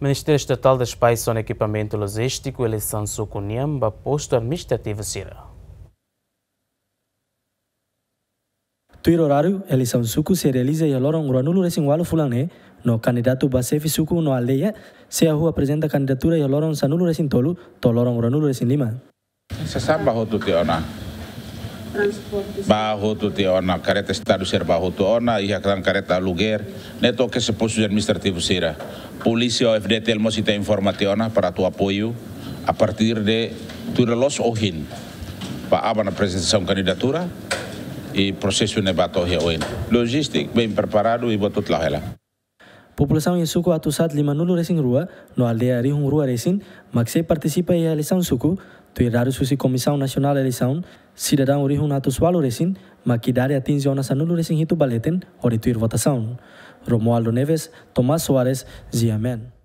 Ministério Estatal das Pais são equipamento logístico, eleição Sucunhamba, posto administrativo Sira. Tuir horário, eleição suco se realiza e alora um granulo recingualo fulané, no candidato Basefi suco no aldeia, se a rua apresenta candidatura e alora um sanulo recintolo, tolora um granulo recin lima. Se samba roto te ona. Barro tu teona careta estado ser barro tu ona, e a careta aluguer, neto que se posto administrativo sira. Polisi a FDT, ele sita informationa para tu apoio a partir de tudo los ohin aba na apresentação candidatura e processo ne bato oin logistik bem preparado e la hela ela. População suku atu saat lima nulu resing rua, no aldea rihung rua resin maksai partisipa participa em suku, Federados Susi Comissão Nasional de Eleição, cidadão orihun atus valoresin, maquidária atinge ona sanuloresin hitu baleten, orituir votação. Romualdo Neves, Tomás Soares, Ziamen.